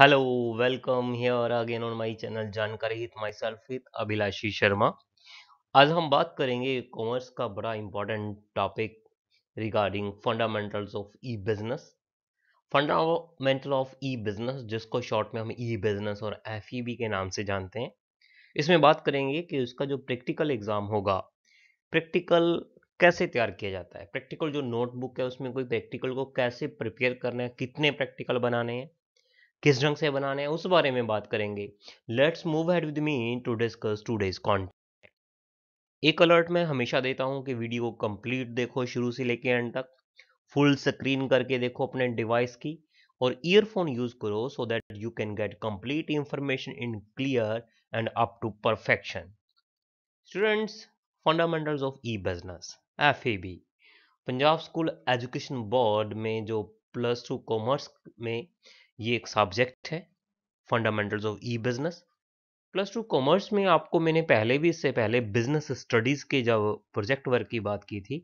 Hello welcome here again on my channel जानकारी हित my self हित अभिलाषी शर्मा आज हम बात करेंगे कॉमर्स का बड़ा important topic regarding fundamentals of e business fundamental of e business जिसको शॉर्ट में हम ई बिजनेस और एफ बी e के नाम से जानते हैं इसमें बात करेंगे कि उसका जो प्रैक्टिकल एग्जाम होगा प्रैक्टिकल कैसे तैयार किया जाता है प्रैक्टिकल जो नोटबुक है उसमें कोई प्रैक्टिकल को कैसे प्रिपेयर करना है कितने प्रैक्टिकल बनाने हैं किस ढंग से बनाने हैं उस बारे में बात करेंगे let's move head with me to discuss today's कॉन्ट एक अलर्ट मैं हमेशा देता हूं कि वीडियो को कंप्लीट देखो शुरू से लेके एंड तक फुल स्क्रीन करके देखो अपने डिवाइस की और ईयरफोन यूज करो so that you can get complete information in clear and up to perfection students fundamentals of e business F Punjab school education board में जो प्लस टू कॉमर्स में ये एक सब्जेक्ट है fundamentals of e business plus two commerce में आपको मैंने पहले भी इससे पहले बिजनेस स्टडीज़ के जब प्रोजेक्ट वर्क की बात की थी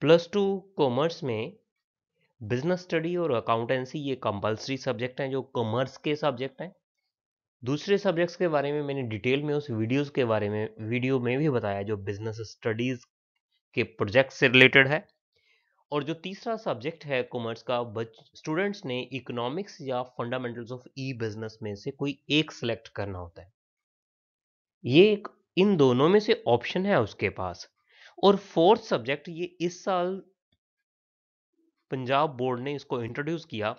प्लस टू कॉमर्स में बिजनेस स्टडी और अकाउंटेंसी ये कंपलसरी सब्जेक्ट हैं जो कॉमर्स के सब्जेक्ट हैं दूसरे सब्जेक्ट्स के बारे में मैंने डिटेल में उस वीडियोस के बारे में वीडियो में भी बताया जो बिजनेस स्टडीज़ के प्रोजेक्ट से रिलेटेड है और जो तीसरा सब्जेक्ट है कॉमर्स का बच स्टूडेंट्स ने इकोनॉमिक्स या फंडामेंटल्स ऑफ ई बिजनेस में से कोई एक सिलेक्ट करना होता है ये एक इन दोनों में से ऑप्शन है उसके पास और फोर्थ सब्जेक्ट ये इस साल पंजाब बोर्ड ने इसको इंट्रोड्यूस किया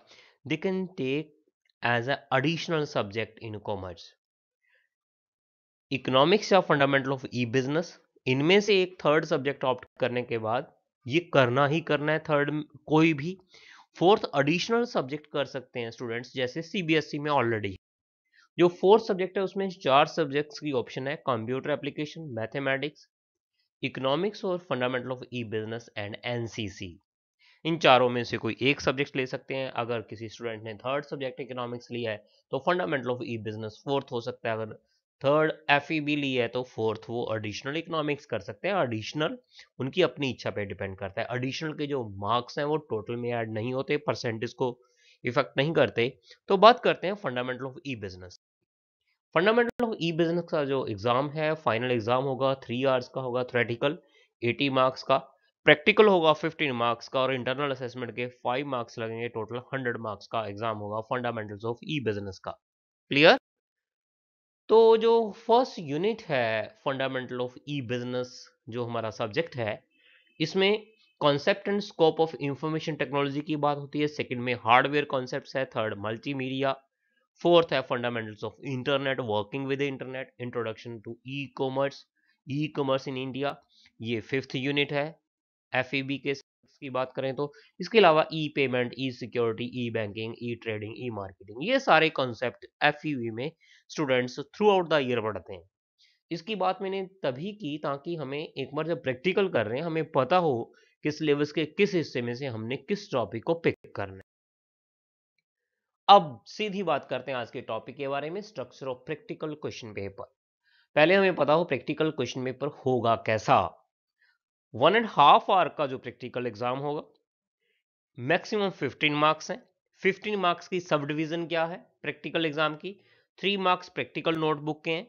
they can take as a additional subject in commerce economics या फंडामेंटल ऑफ ई बिजनेस इनमें से एक थर्ड सब्जेक्ट ऑप्ट करने के बाद ये करना ही करना है थर्ड कोई भी फोर्थ एडिशनल सब्जेक्ट कर सकते हैं स्टूडेंट्स जैसे सीबीएसई e में ऑलरेडी जो फोर्थ सब्जेक्ट है उसमें चार सब्जेक्ट्स की ऑप्शन है कंप्यूटर एप्लीकेशन मैथमेटिक्स इकोनॉमिक्स और fundamental of e business and NCC इन चारों में से कोई एक सब्जेक्ट ले सकते हैं अगर किसी स्टूडेंट ने थर्ड सब्जेक्ट इकोनॉमिक्स लिया है तो fundamental of e business fourth हो सकता है अगर थर्ड एफ ई बी ली है तो फोर्थ वो एडिशनल इकोनॉमिक्स कर सकते हैं एडिशनल उनकी अपनी इच्छा पे डिपेंड करता है एडिशनल के जो मार्क्स हैं वो टोटल में ऐड नहीं होते परसेंटेज को इफेक्ट नहीं करते तो बात करते हैं fundamental of e business fundamental of e business का जो एग्ज़ाम है फाइनल एग्ज़ाम होगा थ्री आवर्स का होगा थ्रेटिकल एटी मार्क्स का प्रैक्टिकल होगा फिफ्टीन मार्क्स का और इंटरनल असेसमेंट के फाइव मार्क्स लगेंगे टोटल हंड्रेड मार्क्स का एग्ज़ाम होगा फंडामेंटल्स ऑफ ई बिजनेस का क्लियर तो जो फर्स्ट यूनिट है फंडामेंटल ऑफ ई बिजनेस जो हमारा सब्जेक्ट है इसमें concept and scope of information technology की बात होती है सेकंड में हार्डवेयर कॉन्सेप्ट है थर्ड मल्टीमीडिया फोर्थ है fundamentals of internet working with internet introduction to e commerce e commerce in India ये फिफ्थ यूनिट है एफ के टैक्स की बात करें तो इसके अलावा e payment e security e banking e trading e marketing ये सारे कॉन्सेप्ट एफ e में students throughout the year पढ़ते हैं इसकी बात मैंने तभी की ताकि हमें एक बार जब प्रैक्टिकल कर रहे हैं हमें पता हो कि सिलेबस के किस हिस्से में से हमने किस टॉपिक को पिक करना है अब सीधी बात करते हैं आज के टॉपिक के बारे में structure of practical question paper पहले हमें पता हो प्रैक्टिकल क्वेश्चन पेपर होगा कैसा वन एंड हाफ आवर का जो प्रैक्टिकल एग्जाम होगा मैक्सिमम फिफ्टीन मार्क्स हैं फिफ्टीन मार्क्स की सब डिवीज़न क्या है प्रैक्टिकल एग्जाम की थ्री मार्क्स प्रैक्टिकल नोटबुक के हैं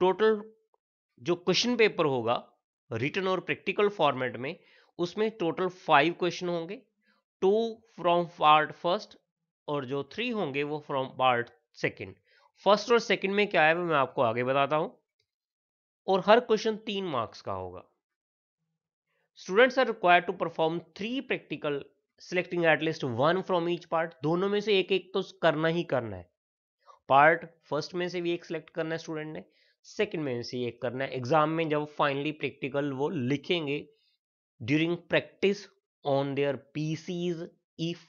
टोटल जो क्वेश्चन पेपर होगा रिटर्न और प्रैक्टिकल फॉर्मेट में उसमें टोटल फाइव क्वेश्चन होंगे टू फ्रॉम पार्ट फर्स्ट और जो थ्री होंगे वो फ्रॉम पार्ट सेकेंड फर्स्ट और सेकेंड में क्या है मैं आपको आगे बताता हूँ और हर क्वेश्चन तीन मार्क्स का होगा students are required to perform three practical selecting at least one from each part दोनों में से एक एक तो करना ही करना है पार्ट फर्स्ट में से भी एक सिलेक्ट करना है स्टूडेंट ने सेकेंड में से एक करना है एग्जाम में जब फाइनली प्रैक्टिकल वो लिखेंगे during practice on their PCs if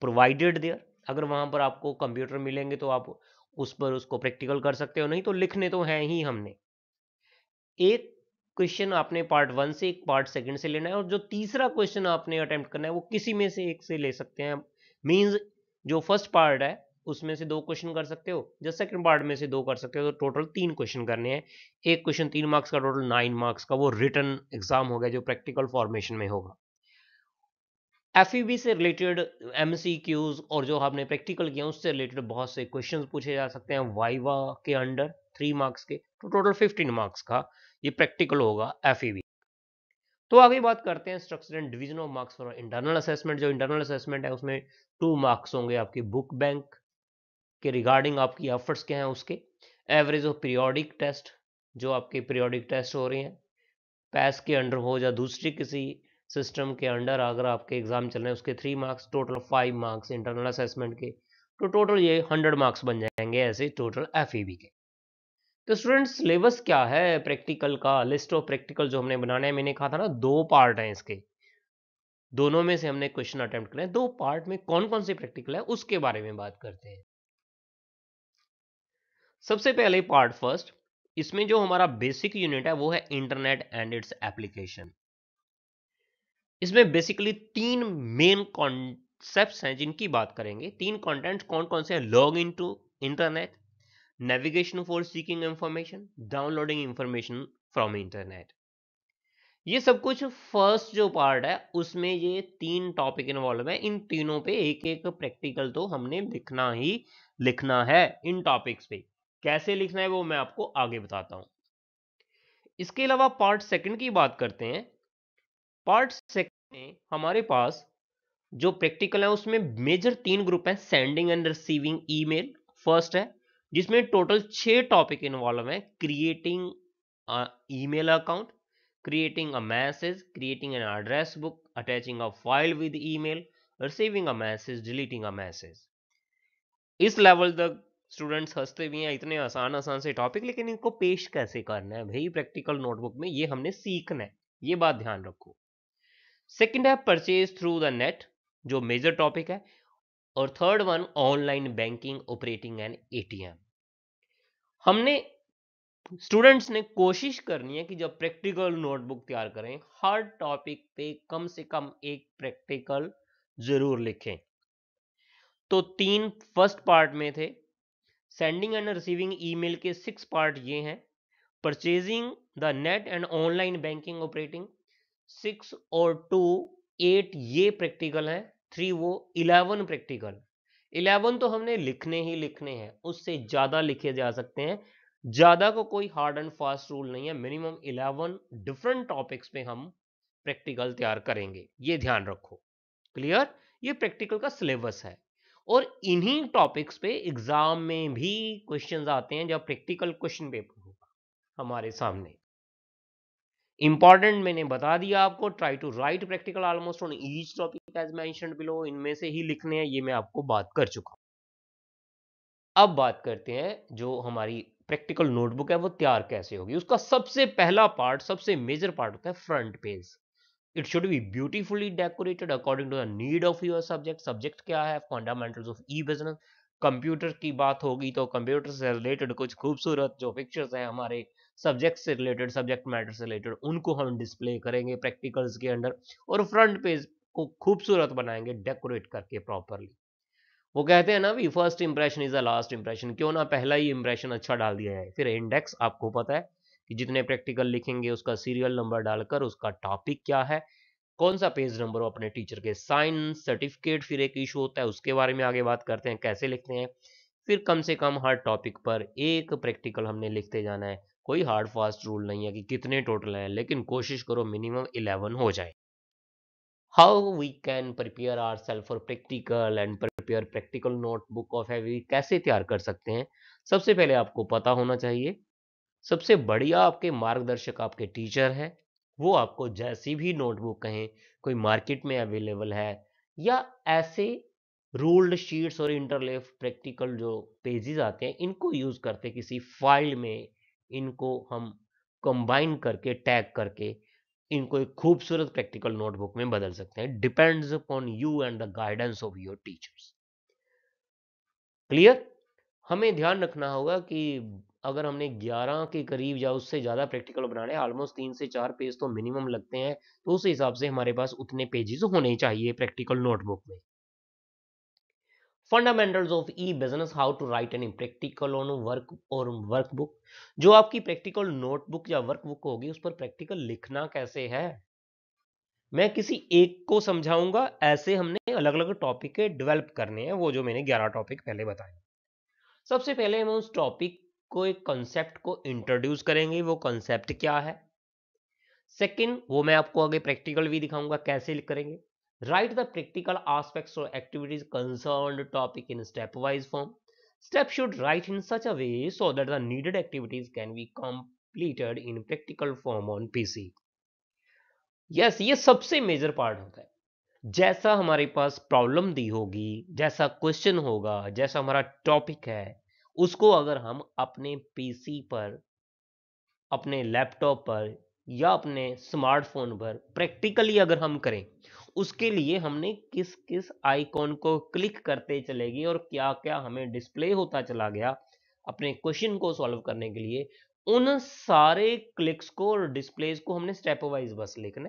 provided there अगर वहां पर आपको कंप्यूटर मिलेंगे तो आप उस पर उसको प्रैक्टिकल कर सकते हो नहीं तो लिखने तो हैं ही हमने एक क्वेश्चन आपने पार्ट वन से एक पार्ट सेकंड से लेना है और जो तीसरा क्वेश्चन आपने अटेम्प्ट करना है वो किसी में से एक से ले सकते हैं मींस जो फर्स्ट पार्ट है उसमें से दो क्वेश्चन कर सकते हो जो सेकंड पार्ट में से दो कर सकते हो तो टोटल तीन क्वेश्चन करने हैं एक क्वेश्चन तीन मार्क्स का टोटल नाइन मार्क्स का वो रिटर्न एग्जाम होगा जो प्रैक्टिकल फॉर्मेशन में होगा एफ से रिलेटेड एम और जो आपने प्रैक्टिकल किया उससे रिलेटेड बहुत से क्वेश्चन पूछे जा सकते हैं वाइवा के अंडर थ्री मार्क्स के तो टोटल फिफ्टीन मार्क्स का ये प्रैक्टिकल होगा एफ तो आगे बात करते हैं structure and division of marks for internal assessment जो इंटरनल असेसमेंट है उसमें टू मार्क्स होंगे आपके बुक बैंक के रिगार्डिंग आपकी एफर्ट्स क्या हैं उसके एवरेज ऑफ पीरियोडिक टेस्ट जो आपके पीरियोडिक टेस्ट हो रहे हैं पैस के अंडर हो या दूसरी किसी सिस्टम के अंडर अगर आपके एग्जाम चल रहे हैं उसके three marks total five marks internal assessment के तो टोटल ये हंड्रेड मार्क्स बन जाएंगे ऐसे टोटल एफ e के तो स्टूडेंट सिलेबस क्या है प्रैक्टिकल का लिस्ट ऑफ प्रैक्टिकल जो हमने बनाने है मैंने कहा था ना दो पार्ट हैं इसके दोनों में से हमने क्वेश्चन अटेम्प्ट करें दो पार्ट में कौन कौन से प्रैक्टिकल है उसके बारे में बात करते हैं सबसे पहले पार्ट फर्स्ट इसमें जो हमारा बेसिक यूनिट है वो है इंटरनेट एंड इट्स एप्लीकेशन इसमें बेसिकली तीन मेन कॉन्सेप्ट हैं जिनकी बात करेंगे तीन कॉन्टेंट कौन कौन से हैं log in to internet navigation for seeking information downloading information from internet ये सब कुछ फर्स्ट जो पार्ट है उसमें ये तीन टॉपिक इन्वॉल्व है इन तीनों पे एक एक प्रैक्टिकल तो हमने लिखना ही लिखना है इन टॉपिक्स पे कैसे लिखना है वो मैं आपको आगे बताता हूं इसके अलावा पार्ट सेकंड की बात करते हैं पार्ट सेकंड में हमारे पास जो प्रैक्टिकल है उसमें मेजर तीन ग्रुप है sending and receiving email first है जिसमें टोटल छह टॉपिक इन्वॉल्व है creating email account creating a message, creating an address book, attaching a file with email, receiving a message deleting a message इस level तक students हंसते भी हैं इतने आसान आसान से टॉपिक लेकिन इनको पेश कैसे करना है भाई प्रैक्टिकल नोटबुक में ये हमने सीखना है ये बात ध्यान रखो सेकंड है परचेज थ्रू द नेट जो मेजर टॉपिक है और third one online banking operating and ATM हमने स्टूडेंट्स ने कोशिश करनी है कि जब प्रैक्टिकल नोटबुक तैयार करें हर टॉपिक पे कम से कम एक प्रैक्टिकल जरूर लिखें तो तीन फर्स्ट पार्ट में थे सेंडिंग एंड रिसीविंग ईमेल के सिक्स पार्ट ये हैं purchasing the net and online banking operating six और टू एट ये प्रैक्टिकल हैं थ्री वो इलेवन प्रैक्टिकल इलेवन तो हमने लिखने ही लिखने हैं उससे ज़्यादा लिखे जा सकते हैं ज़्यादा को कोई हार्ड एंड फास्ट रूल नहीं है मिनिमम इलेवन डिफरेंट टॉपिक्स पे हम प्रैक्टिकल तैयार करेंगे ये ध्यान रखो क्लियर ये प्रैक्टिकल का सिलेबस है और इन्हीं टॉपिक्स पे एग्जाम में भी क्वेश्चंस आते हैं जब प्रैक्टिकल क्वेश्चन पेपर होगा हमारे सामने इंपॉर्टेंट मैंने बता दिया आपको try to write practical almost on each topic as मैं बिलो इनमें से ही लिखने हैं ये मैं आपको बात कर चुका अब बात करते हैं जो हमारी प्रैक्टिकल नोटबुक है वो तैयार कैसे होगी उसका सबसे पहला पार्ट सबसे मेजर पार्ट होता है front page it should be beautifully decorated according to the need of your subject subject क्या है fundamentals of e business computer की बात होगी तो कंप्यूटर से रिलेटेड कुछ खूबसूरत जो पिक्चर्स हैं हमारे सब्जेक्ट से रिलेटेड सब्जेक्ट मैटर से रिलेटेड उनको हम डिस्प्ले करेंगे प्रैक्टिकल्स के अंडर और फ्रंट पेज को खूबसूरत बनाएंगे डेकोरेट करके प्रॉपरली वो कहते हैं ना भी first impression is a last impression क्यों ना पहला ही इंप्रेशन अच्छा डाल दिया है फिर इंडेक्स आपको पता है कि जितने प्रैक्टिकल लिखेंगे उसका सीरियल नंबर डालकर उसका टॉपिक क्या है कौन सा पेज नंबर अपने टीचर के साइन सर्टिफिकेट फिर एक इशू होता है उसके बारे में आगे बात करते हैं कैसे लिखते हैं फिर कम से कम हर टॉपिक पर एक प्रैक्टिकल हमने लिखते जाना है कोई हार्ड फास्ट रूल नहीं है कि कितने टोटल हैं लेकिन कोशिश करो मिनिमम इलेवन हो जाए how we can prepare our self for practical and prepare practical notebook of है कैसे तैयार कर सकते हैं सबसे पहले आपको पता होना चाहिए सबसे बढ़िया आपके मार्गदर्शक आपके टीचर है वो आपको जैसी भी नोटबुक कहें कोई मार्केट में अवेलेबल है या ऐसे रूल्ड शीट्स और इंटरलेफ प्रैक्टिकल जो पेजेस आते हैं इनको यूज़ करते किसी फाइल में इनको हम कंबाइन करके टैग करके इनको एक खूबसूरत प्रैक्टिकल नोटबुक में बदल सकते हैं depends upon you and the guidance of your teachers clear हमें ध्यान रखना होगा कि अगर हमने 11 के करीब या उससे ज़्यादा प्रैक्टिकल बनाने ऑलमोस्ट तीन से चार पेज तो मिनिमम लगते हैं तो उस हिसाब से हमारे पास उतने पेजेस होने चाहिए प्रैक्टिकल नोटबुक में fundamentals of e business how to write an practical on work और वर्कबुक जो आपकी प्रैक्टिकल नोटबुक या वर्कबुक होगी उस पर प्रैक्टिकल लिखना कैसे है मैं किसी एक को समझाऊंगा ऐसे हमने अलग अलग टॉपिक डेवलप करने हैं वो जो मैंने ग्यारह टॉपिक पहले बताए सबसे पहले हम उस टॉपिक को एक कॉन्सेप्ट को इंट्रोड्यूस करेंगे वो कॉन्सेप्ट क्या है सेकंड वो मैं आपको आगे प्रैक्टिकल भी दिखाऊंगा कैसे करेंगे Write the practical aspects or activities concerned topic in stepwise form. Steps should write in such a way so that the needed activities can be completed in practical form on PC. Yes yes, ये सबसे major part होता है जैसा हमारे पास problem दी होगी जैसा question होगा जैसा हमारा टॉपिक है उसको अगर हम अपने पीसी पर अपने लैपटॉप पर या अपने स्मार्टफोन पर प्रैक्टिकली अगर हम करें उसके लिए हमने किस किस आइकॉन को क्लिक करते चलेगी और क्या क्या हमें डिस्प्ले होता चला गया अपने क्वेश्चन को सॉल्व करने के लिए उन सारे क्लिक्स को और डिस्प्लेज को हमने स्टेप वाइज बस लिखना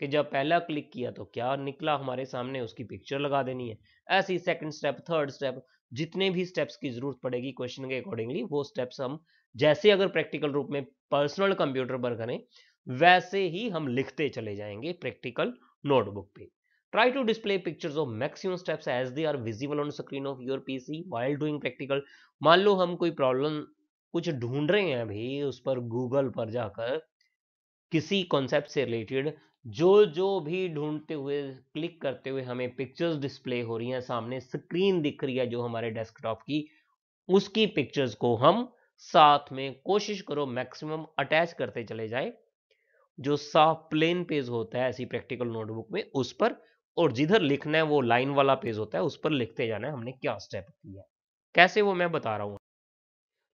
कि जब पहला क्लिक किया तो क्या निकला हमारे सामने उसकी पिक्चर लगा देनी है ऐसी सेकंड स्टेप थर्ड स्टेप जितने भी स्टेप्स की जरूरत पड़ेगी क्वेश्चन के अकॉर्डिंगली वो स्टेप्स हम जैसे अगर प्रैक्टिकल रूप में पर्सनल कंप्यूटर पर करें वैसे ही हम लिखते चले जाएंगे प्रैक्टिकल notebook पे Try to display pictures of maximum steps as they are visible on screen of your PC while doing practical. मान लो हम कोई प्रॉब्लम कुछ ढूंढ रहे हैं अभी उस पर गूगल पर जाकर किसी कॉन्सेप्ट से रिलेटेड जो जो भी ढूंढते हुए क्लिक करते हुए हमें पिक्चर्स डिस्प्ले हो रही हैं सामने स्क्रीन दिख रही है जो हमारे डेस्कटॉप की उसकी पिक्चर्स को हम साथ में कोशिश करो मैक्सिमम अटैच करते चले जाए जो साफ प्लेन पेज होता है ऐसी प्रैक्टिकल नोटबुक में उस पर और जिधर लिखना है वो लाइन वाला पेज होता है उस पर लिखते जाना है हमने क्या स्टेप किया कैसे वो मैं बता रहा हूँ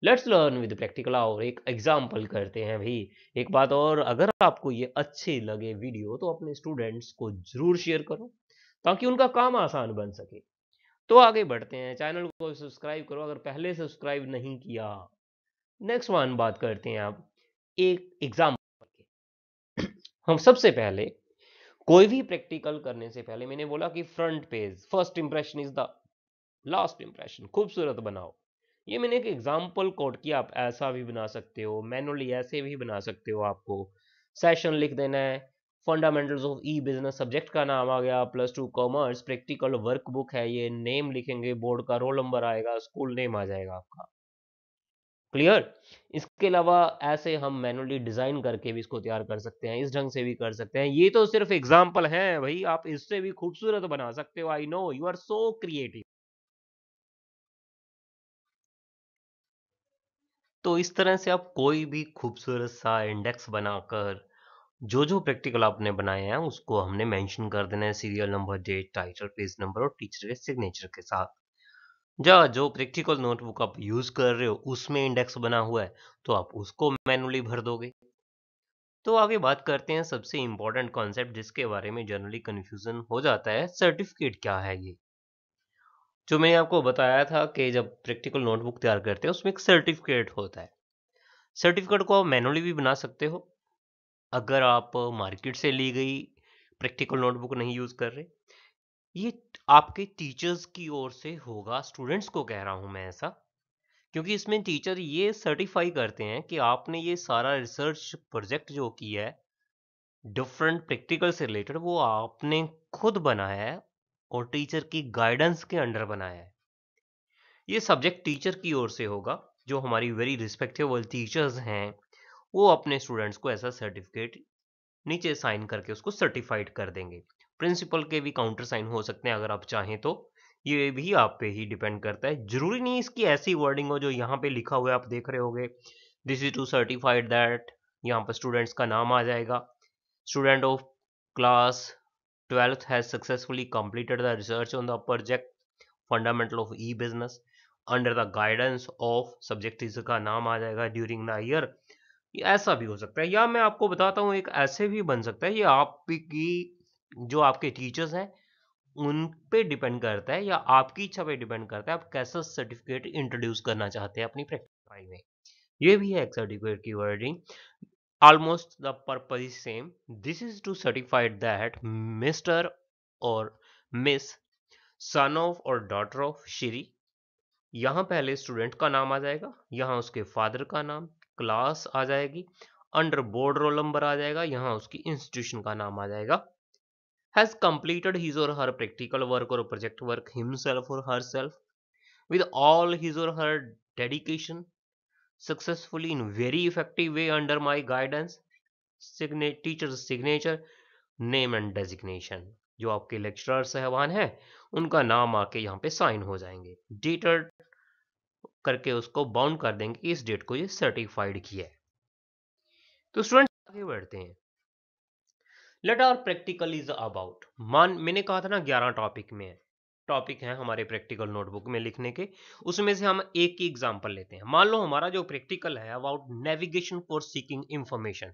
लेट्स लर्न विद प्रैक्टिकल और एक एग्जाम्पल करते हैं भाई एक बात और अगर आपको ये अच्छे लगे वीडियो तो अपने स्टूडेंट्स को जरूर शेयर करो ताकि उनका काम आसान बन सके तो आगे बढ़ते हैं चैनल को सब्सक्राइब करो अगर पहले सब्सक्राइब नहीं किया नेक्स्ट वन बात करते हैं आप एक एग्जाम्पल हम सबसे पहले कोई भी प्रैक्टिकल करने से पहले मैंने बोला कि front page first impression is the last impression खूबसूरत बनाओ ये मैंने एक एग्जाम्पल कोट किया आप ऐसा भी बना सकते हो मैनुअली ऐसे भी बना सकते हो आपको सेशन लिख देना है fundamentals of e business subject का नाम आ गया plus two commerce practical workbook है ये नेम लिखेंगे बोर्ड का रोल नंबर आएगा स्कूल नेम आ जाएगा आपका क्लियर इसके अलावा ऐसे हम मैनुअली डिज़ाइन करके भी इसको तैयार कर सकते हैं इस ढंग से भी कर सकते हैं ये तो सिर्फ एग्जाम्पल है भाई आप इससे भी खूबसूरत बना सकते हो I know you are so creative तो इस तरह से आप कोई भी खूबसूरत सा इंडेक्स बनाकर जो जो प्रैक्टिकल आपने बनाए हैं उसको हमने मेंशन कर देना है serial number date title page number और टीचर के सिग्नेचर के साथ जब जो प्रैक्टिकल नोटबुक आप यूज कर रहे हो उसमें इंडेक्स बना हुआ है तो आप उसको मैनुअली भर दोगे तो आगे बात करते हैं सबसे इंपॉर्टेंट कॉन्सेप्ट जिसके बारे में जनरली कंफ्यूजन हो जाता है सर्टिफिकेट क्या है ये जो मैंने आपको बताया था कि जब प्रैक्टिकल नोटबुक तैयार करते हैं उसमें एक सर्टिफिकेट होता है सर्टिफिकेट को आप मैनुअली भी बना सकते हो अगर आप मार्केट से ली गई प्रैक्टिकल नोटबुक नहीं यूज़ कर रहे ये आपके टीचर्स की ओर से होगा स्टूडेंट्स को कह रहा हूँ मैं ऐसा क्योंकि इसमें टीचर ये सर्टिफाई करते हैं कि आपने ये सारा रिसर्च प्रोजेक्ट जो किया है डिफरेंट प्रैक्टिकल से रिलेटेड वो आपने खुद बनाया है और टीचर की गाइडेंस के अंडर बनाया है ये सब्जेक्ट टीचर की ओर से होगा जो हमारी वेरी रिस्पेक्टेबल टीचर्स हैं वो अपने स्टूडेंट्स को ऐसा सर्टिफिकेट नीचे साइन करके उसको सर्टिफाइड कर देंगे प्रिंसिपल के भी काउंटर साइन हो सकते हैं अगर आप चाहें तो ये भी आप पे ही डिपेंड करता है जरूरी नहीं इसकी ऐसी वर्डिंग हो जो यहाँ पे लिखा हुआ है आप देख रहे हो this is to certified that यहाँ पर स्टूडेंट्स का नाम आ जाएगा student of class twelfth has successfully completed the research on the project fundamental of e business under the guidance of subject का नाम आ जाएगा ड्यूरिंग द ईयर ऐसा भी हो सकता है या मैं आपको बताता हूँ एक ऐसे भी बन सकता है ये आपकी जो आपके टीचर्स हैं उन पे डिपेंड करता है या आपकी इच्छा पे डिपेंड करता है आप कैसा सर्टिफिकेट इंट्रोड्यूस करना चाहते हैं अपनी प्रैक्टिस में ये भी है एक सर्टिफिकेट की wording almost the purpose is same this is to certified that mister और मिस सन ऑफ और डॉटर ऑफ श्री यहाँ पहले स्टूडेंट का नाम आ जाएगा यहाँ उसके फादर का नाम क्लास आ जाएगी अंडर बोर्ड रोल नंबर आ जाएगा यहाँ उसकी इंस्टीट्यूशन का नाम आ जाएगा has completed his or her practical work or project work himself or herself with all his or her dedication successfully in very effective way under my guidance signa- teacher's signature name and designation जो आपके lecturer सहवान हैं उनका नाम आके यहाँ पे sign हो जाएंगे डेटेड करके उसको बाउंड कर देंगे इस डेट को ये सर्टिफाइड किया है तो स्टूडेंट आगे बढ़ते हैं let our practical is about मान मैंने कहा था ना ग्यारह टॉपिक में है टॉपिक है हमारे प्रैक्टिकल नोटबुक में लिखने के उसमें से हम एक की एग्जाम्पल लेते हैं मान लो हमारा जो प्रैक्टिकल है about navigation for seeking information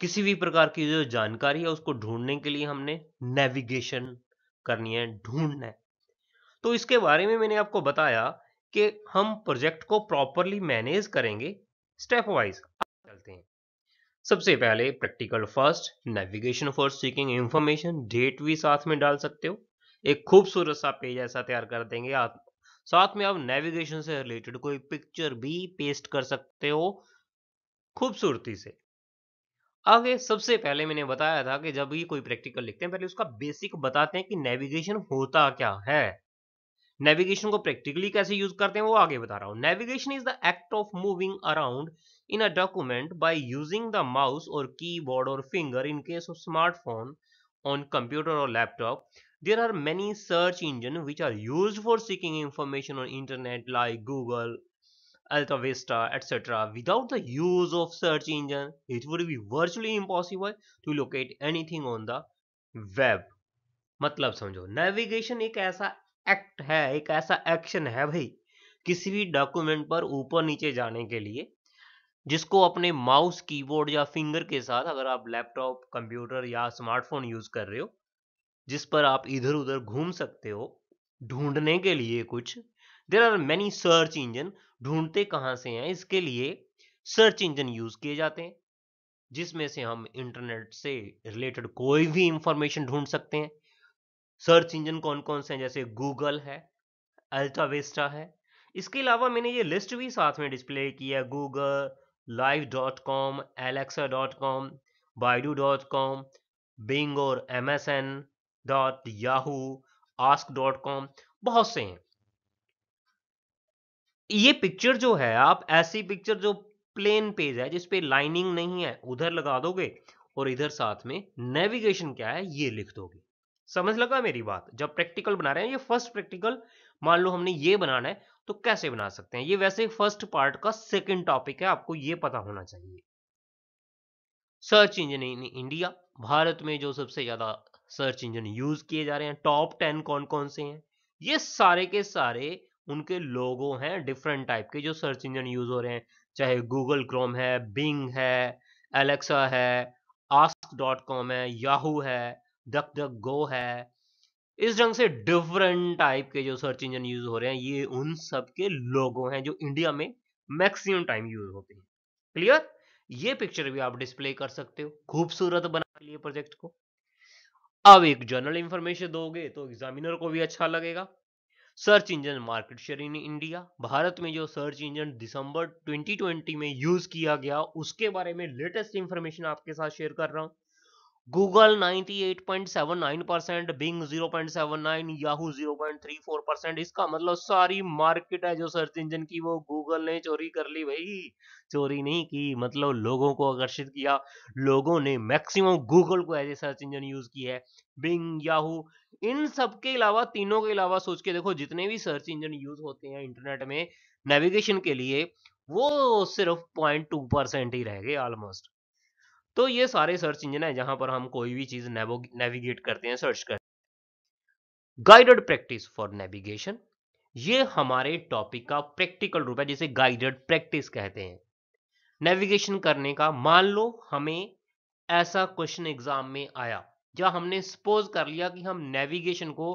किसी भी प्रकार की जो जानकारी है उसको ढूंढने के लिए हमने नेविगेशन करनी है ढूंढना है तो इसके बारे में मैंने आपको बताया कि हम प्रोजेक्ट को प्रॉपरली मैनेज करेंगे स्टेप वाइज चलते हैं सबसे पहले practical first navigation for seeking information date भी साथ में डाल सकते हो एक खूबसूरत सा पेज ऐसा तैयार कर देंगे आप साथ में आप नेविगेशन से रिलेटेड कोई पिक्चर भी पेस्ट कर सकते हो खूबसूरती से आगे सबसे पहले मैंने बताया था कि जब भी कोई प्रैक्टिकल लिखते हैं पहले उसका बेसिक बताते हैं कि नेविगेशन होता क्या है नेविगेशन को प्रैक्टिकली कैसे यूज करते हैं वो आगे बता रहा हूं navigation is the act of moving around in a document by using the mouse or keyboard or finger in case of smartphone on computer or laptop there are many search engines which are used for seeking information on internet like google AltaVista, etc. Without the use of search engine, it would be virtually impossible to locate anything on the web. मतलब समझो navigation एक ऐसा act है एक ऐसा action है भाई किसी भी डॉक्यूमेंट पर ऊपर नीचे जाने के लिए जिसको अपने माउस कीबोर्ड या फिंगर के साथ अगर आप लैपटॉप कंप्यूटर या स्मार्टफोन यूज़ कर रहे हो जिस पर आप इधर उधर घूम सकते हो ढूंढने के लिए कुछ there are many search engine ढूंढते कहाँ से हैं इसके लिए सर्च इंजन यूज़ किए जाते हैं जिसमें से हम इंटरनेट से रिलेटेड कोई भी इंफॉर्मेशन ढूंढ सकते हैं सर्च इंजन कौन कौन से हैं जैसे गूगल है अल्टावेस्टा है इसके अलावा मैंने ये लिस्ट भी साथ में डिस्प्ले किया Google Baidu dot com Bing और एन dot Yahoo Ask dot com बहुत से हैं ये पिक्चर जो है आप ऐसी पिक्चर जो प्लेन पेज है जिसपे लाइनिंग नहीं है उधर लगा दोगे और इधर साथ में नेविगेशन क्या है ये लिख दोगे समझ लगा मेरी बात जब प्रैक्टिकल बना रहे हैं ये फर्स्ट प्रैक्टिकल मान लो हमने ये बनाना है तो कैसे बना सकते हैं ये वैसे फर्स्ट पार्ट का सेकेंड टॉपिक है आपको ये पता होना चाहिए search engine in India Bharat में जो सबसे ज़्यादा सर्च इंजन यूज किए जा रहे हैं टॉप टेन कौन कौन से हैं ये सारे के सारे उनके लोगो हैं डिफरेंट टाइप के जो सर्च इंजन यूज हो रहे हैं चाहे गूगल क्रोम है बिंग है एलेक्सा है आस्क डॉट कॉम है याहू है डक डक गो है इस ढंग से डिफरेंट टाइप के जो सर्च इंजन यूज हो रहे हैं ये उन सब के लोगो हैं जो इंडिया में मैक्सिमम टाइम यूज होते हैं क्लियर ये पिक्चर भी आप डिस्प्ले कर सकते हो खूबसूरत बना लिए प्रोजेक्ट को अब एक जनरल इंफॉर्मेशन दोगे तो एग्जामिनर को भी अच्छा लगेगा search engine market share in India Bharat में जो सर्च इंजन दिसंबर 2020 में यूज किया गया उसके बारे में लेटेस्ट इंफॉर्मेशन आपके साथ शेयर कर रहा हूं Google 98.79 percent Bing 0.79 Yahoo 0.34 percent इसका मतलब सारी मार्केट है जो सर्च इंजन की वो गूगल ने चोरी कर ली भाई चोरी नहीं की मतलब लोगों को आकर्षित किया लोगों ने मैक्सिमम गूगल को as a search engine use किया है बिंग याहू इन सब के अलावा तीनों के अलावा सोच के देखो जितने भी सर्च इंजन यूज होते हैं इंटरनेट में नेविगेशन के लिए वो सिर्फ पॉइंट टू परसेंट ही रह गए ऑलमोस्ट तो ये सारे सर्च इंजन है जहां पर हम कोई भी चीज नेविगेट करते हैं सर्च कर गाइडेड प्रैक्टिस फॉर नेविगेशन ये हमारे टॉपिक का प्रैक्टिकल रूप है जिसे गाइडेड प्रैक्टिस कहते हैं नेविगेशन करने का मान लो हमें ऐसा क्वेश्चन एग्जाम में आया जहां हमने सपोज कर लिया कि हम नेविगेशन को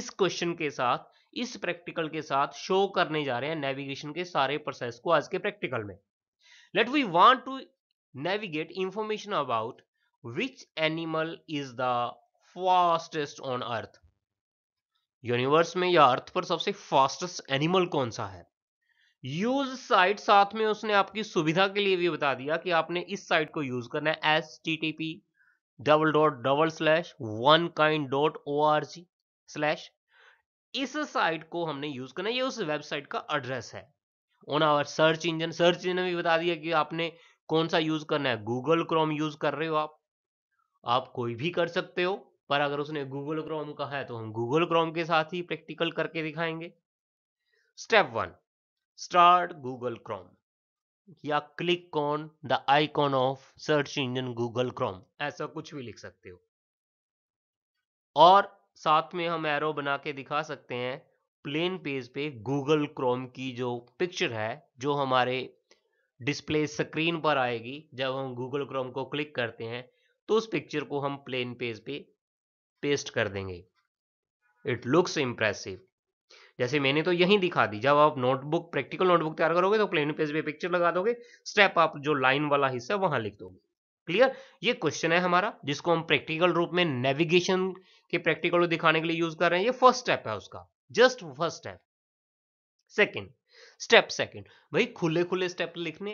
इस क्वेश्चन के साथ इस प्रैक्टिकल के साथ शो करने जा रहे हैं नेविगेशन के सारे प्रोसेस को आज के प्रैक्टिकल में let we want to navigate information about which animal is the fastest on earth universe में या अर्थ पर सबसे फास्टेस्ट एनिमल कौन सा है यूज साइट साथ में उसने आपकी सुविधा के लिए भी बता दिया कि आपने इस साइट को यूज करना है S T T P double dot double slash one kind dot O R G slash इस साइट को हमने यूज करना है ये उस वेबसाइट का एड्रेस है on our search engine search engine भी बता दिया कि आपने कौन सा यूज करना है गूगल क्रोम यूज कर रहे हो आप आप कोई भी कर सकते हो पर अगर उसने गूगल क्रोम कहा है तो हम गूगल क्रोम के साथ ही प्रैक्टिकल करके दिखाएंगे step one start Google Chrome या click on the icon of search engine Google Chrome ऐसा कुछ भी लिख सकते हो और साथ में हम एरो बना के दिखा सकते हैं प्लेन पेज पे गूगल क्रोम की जो पिक्चर है जो हमारे डिस्प्ले स्क्रीन पर आएगी जब हम गूगल क्रोम को क्लिक करते हैं तो उस पिक्चर को हम प्लेन पेज पे पेस्ट कर देंगे इट लुक्स इम्प्रेसिव जैसे मैंने तो यही दिखा दी जब आप नोटबुक प्रैक्टिकल नोटबुक तैयार करोगे तो प्लेन पेज पे पिक्चर लगा दोगे स्टेप आप जो लाइन वाला हिस्सा वहां लिख दोगे क्लियर ये क्वेश्चन है हमारा जिसको हम प्रैक्टिकल रूप में नेविगेशन के प्रैक्टिकल दिखाने के लिए यूज कर रहे हैं ये फर्स्ट स्टेप है उसका just first step second step second भाई खुले खुले स्टेप लिखने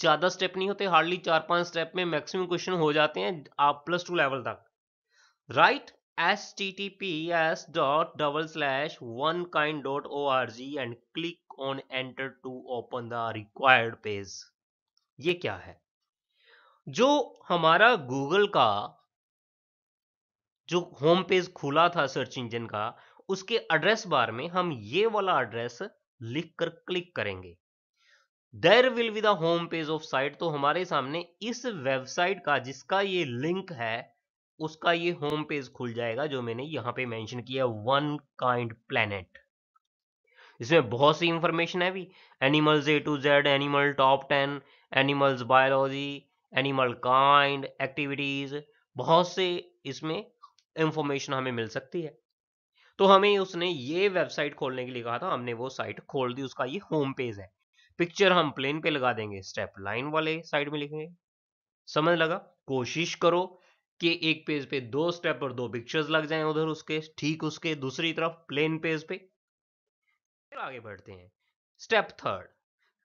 ज़्यादा स्टेप नहीं होते हार्डली चार पांच स्टेप में मैक्सिमम क्वेश्चन हो जाते हैं आप प्लस टू लेवल तक write S T T P S dot double slash one kind dot O R G and click on enter to open the required page ये क्या है जो हमारा गूगल का जो होम पेज खुला था सर्च इंजन का उसके एड्रेस बार में हम ये वाला एड्रेस लिखकर क्लिक करेंगे there will be the home page of site तो हमारे सामने इस वेबसाइट का जिसका ये लिंक है उसका ये होम पेज खुल जाएगा जो मैंने यहां पे मेंशन किया वन काइंड प्लेनेट इसमें बहुत सी इंफॉर्मेशन है भी animals A to Z animal top ten animals biology animal kind activities बहुत से इसमें इंफॉर्मेशन हमें मिल सकती है तो हमें उसने ये वेबसाइट खोलने के लिए कहा था हमने वो साइट खोल दी उसका ये होम पेज है पिक्चर हम प्लेन पे लगा देंगे स्टेप लाइन वाले साइड में लिखेंगे समझ लगा कोशिश करो कि एक पेज पे दो स्टेप और दो पिक्चर्स लग जाएं उधर उसके ठीक उसके दूसरी तरफ प्लेन पेज पे फिर आगे बढ़ते हैं step third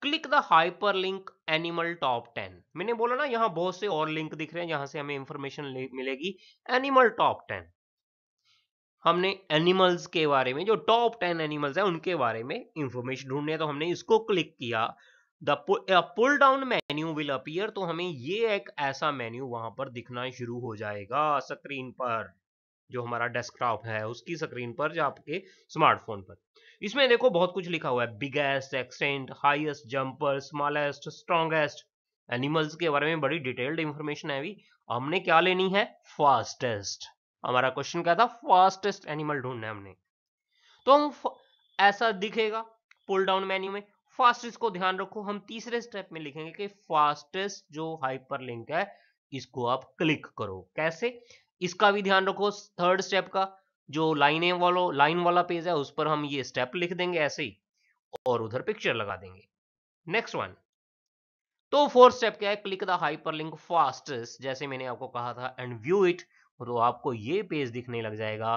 click the hyperlink animal top ten मैंने बोला ना यहाँ बहुत से और लिंक दिख रहे हैं जहां से हमें इंफॉर्मेशन मिलेगी एनिमल टॉप टेन हमने एनिमल्स के बारे में जो टॉप टेन एनिमल्स हैं उनके बारे में इंफॉर्मेशन ढूंढने तो हमने इसको क्लिक किया the pull down menu will appear तो हमें ये एक ऐसा मेन्यू वहां पर दिखना शुरू हो जाएगा स्क्रीन पर जो हमारा डेस्कटॉप है उसकी स्क्रीन पर या आपके स्मार्टफोन पर इसमें देखो बहुत कुछ लिखा हुआ है biggest extent highest jumper smallest strongest animals के बारे में बड़ी डिटेल्ड इंफॉर्मेशन है अभी हमने क्या लेनी है फास्टेस्ट हमारा क्वेश्चन क्या था फास्टेस्ट एनिमल ढूंढना हमने तो हम ऐसा दिखेगा पुल डाउन मेन्यू में फास्टेस्ट को ध्यान रखो हम तीसरे स्टेप में लिखेंगे कि फास्टेस्ट जो हाइपर लिंक है इसको आप क्लिक करो कैसे इसका भी ध्यान रखो थर्ड स्टेप का जो लाइन वालो लाइन वाला पेज है उस पर हम ये स्टेप लिख देंगे ऐसे ही और उधर पिक्चर लगा देंगे नेक्स्ट वन तो फोर्थ स्टेप क्या है क्लिक द हाइपरलिंक फास्टेस्ट जैसे मैंने आपको कहा था एंड व्यू इट तो आपको ये पेज दिखने लग जाएगा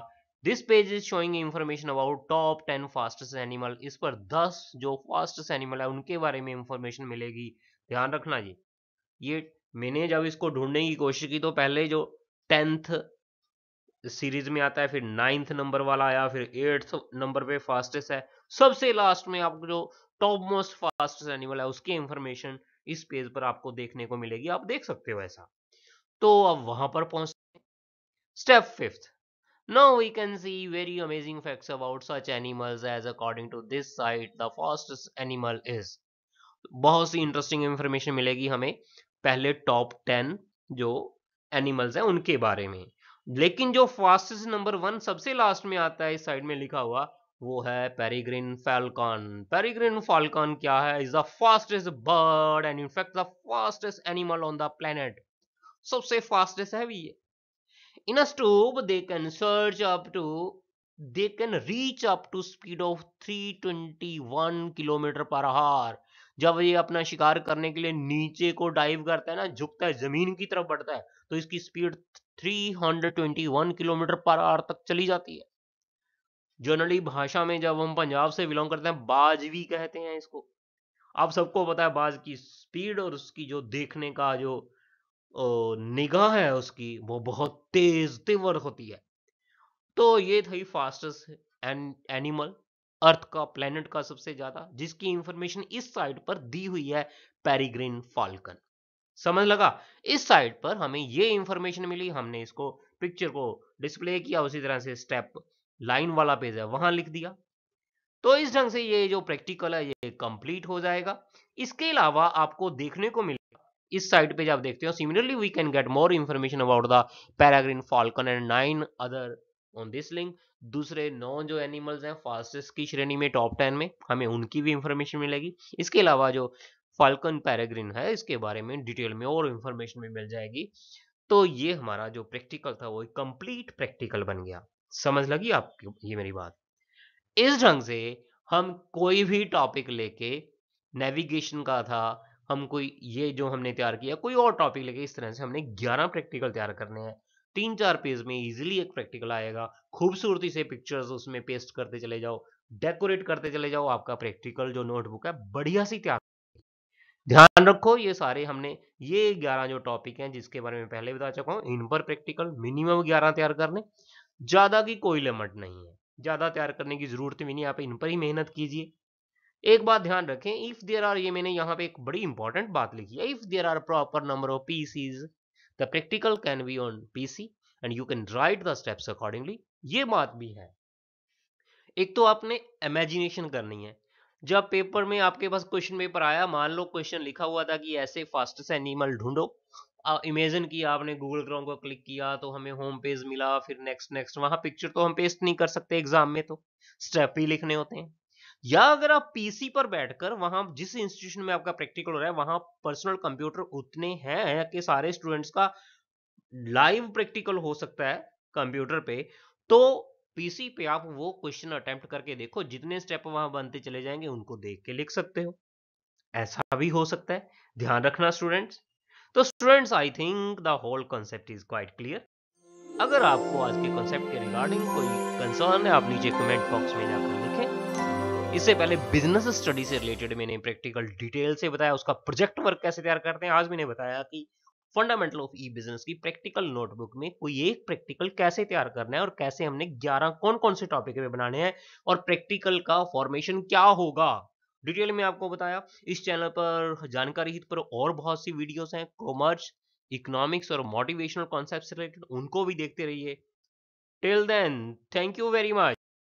this page is showing information about top ten fastest animal इस पर दस जो फास्टेस्ट एनिमल है उनके बारे में इंफॉर्मेशन मिलेगी ध्यान रखना जी ये मैंने जब इसको ढूंढने की कोशिश की तो पहले जो टेंथ सीरीज में आता है फिर नाइन्थ नंबर वाला आया फिर एट्थ नंबर पे फास्टेस्ट है सबसे लास्ट में आपको जो टॉप मोस्ट फास्टेस्ट एनिमल है उसकी इंफॉर्मेशन इस पेज पर आपको देखने को मिलेगी आप देख सकते हो ऐसा तो अब वहां पर पहुंच Step 5th. Now we can see very amazing facts about such animals as according to this site the fastest animal is. बहुत सी इंटरेस्टिंग इंफॉर्मेशन मिलेगी हमें पहले टॉप टेन जो एनिमल्स हैं उनके बारे में लेकिन जो फास्टेस्ट नंबर वन सबसे लास्ट में आता है इस साइड में लिखा हुआ वो है पेरीग्रीन फैलकॉन पेरीग्रीन फॉलकॉन क्या है is the fastest bird and in fact the fastest animal on the planet सबसे फास्टेस्ट है भी ये In a strobe, they can surge up to, they can reach up to speed of 321 km per hour. जब ये अपना शिकार करने के लिए नीचे को डाइव करता है ना झुकता है जमीन की तरफ बढ़ता है तो इसकी स्पीड 321 किलोमीटर पर आर तक चली जाती है जनरली भाषा में जब हम पंजाब से बिलोंग करते हैं बाज भी कहते हैं इसको आप सबको पता है बाज की स्पीड और उसकी जो देखने का जो निगाह है उसकी वो बहुत तेज तीव्र होती है तो ये थी फास्टेस्ट एन एनिमल अर्थ का प्लेनेट का सबसे ज्यादा जिसकी इंफॉर्मेशन इस साइड पर दी हुई है पेरीग्रीन फाल्कन समझ लगा इस साइड पर हमें ये इंफॉर्मेशन मिली हमने इसको पिक्चर को डिस्प्ले किया उसी तरह से स्टेप लाइन वाला पेज है वहां लिख दिया तो इस ढंग से ये जो प्रैक्टिकल है ये कंप्लीट हो जाएगा इसके अलावा आपको देखने को मिले इस साइट पे जब देखते हो similarly we can get more information about the peregrine falcon and nine other on this link दूसरे नौ जो एनिमल्स हैं फास्टेस्ट की श्रेणी में टॉप टेन में हमें उनकी भी इंफॉर्मेशन मिलेगी इसके अलावा जो फॉल्कन पैराग्रीन है इसके बारे में डिटेल में और इन्फॉर्मेशन भी मिल जाएगी तो ये हमारा जो प्रैक्टिकल था वो कंप्लीट प्रैक्टिकल बन गया समझ लगी आपको ये मेरी बात इस ढंग से हम कोई भी टॉपिक लेके नेविगेशन का था हम कोई ये जो हमने तैयार किया कोई और टॉपिक लेके इस तरह से हमने ग्यारह प्रैक्टिकल तैयार करने हैं तीन चार पेज में इजीली एक प्रैक्टिकल आएगा खूबसूरती से पिक्चर्स उसमें पेस्ट करते चले जाओ डेकोरेट करते चले जाओ आपका प्रैक्टिकल जो नोटबुक है बढ़िया सी तैयार ध्यान रखो ये सारे हमने ये ग्यारह जो टॉपिक हैं जिसके बारे में पहले बता चुका हूँ इन पर प्रैक्टिकल मिनिमम ग्यारह तैयार करने ज़्यादा की कोई लिमिट नहीं है ज़्यादा तैयार करने की ज़रूरत भी नहीं आप इन पर ही मेहनत कीजिए एक बात ध्यान रखें इफ देर आर ये मैंने यहाँ पे एक बड़ी इंपॉर्टेंट बात लिखी है if there are proper number of pieces the practical can be on PC and you can write the steps accordingly ये बात भी है एक तो आपने इमेजिनेशन करनी है जब पेपर में आपके पास क्वेश्चन पेपर आया मान लो क्वेश्चन लिखा हुआ था कि ऐसे फास्टेस्ट एनिमल ढूंढो इमेजिन किया आपने गूगल क्रोम को क्लिक किया तो हमें होम पेज मिला फिर नेक्स्ट नेक्स्ट वहां पिक्चर तो हम पेस्ट नहीं कर सकते एग्जाम में तो स्टेप ही लिखने होते हैं या अगर आप पीसी पर बैठकर वहां जिस इंस्टीट्यूशन में आपका प्रैक्टिकल हो रहा है वहां पर्सनल कंप्यूटर उतने हैं कि सारे स्टूडेंट्स का लाइव प्रैक्टिकल हो सकता है कंप्यूटर पे तो पीसी पे आप वो क्वेश्चन अटेम्प्ट करके देखो जितने स्टेप वहां बनते चले जाएंगे उनको देख के लिख सकते हो ऐसा भी हो सकता है ध्यान रखना स्टूडेंट्स तो students I think the whole concept is quite clear अगर आपको आज के कॉन्सेप्ट के रिगार्डिंग कोई कंसर्न है आप नीचे कमेंट बॉक्स में जाकर इससे पहले बिजनेस स्टडी से रिलेटेड मैंने प्रैक्टिकल डिटेल से बताया उसका प्रोजेक्ट वर्क कैसे तैयार करते हैं आज मैंने बताया कि फंडामेंटल ऑफ ई बिजनेस की प्रैक्टिकल नोटबुक में कोई एक प्रैक्टिकल कैसे तैयार करना है और कैसे हमने 11 कौन कौन से टॉपिक में बनाने हैं और प्रैक्टिकल का फॉर्मेशन क्या होगा डिटेल में आपको बताया इस चैनल पर जानकारी हित पर और बहुत सी वीडियोस हैं कॉमर्स इकोनॉमिक्स और मोटिवेशनल कॉन्सेप्ट से रिलेटेड उनको भी देखते रहिए till then thank you very much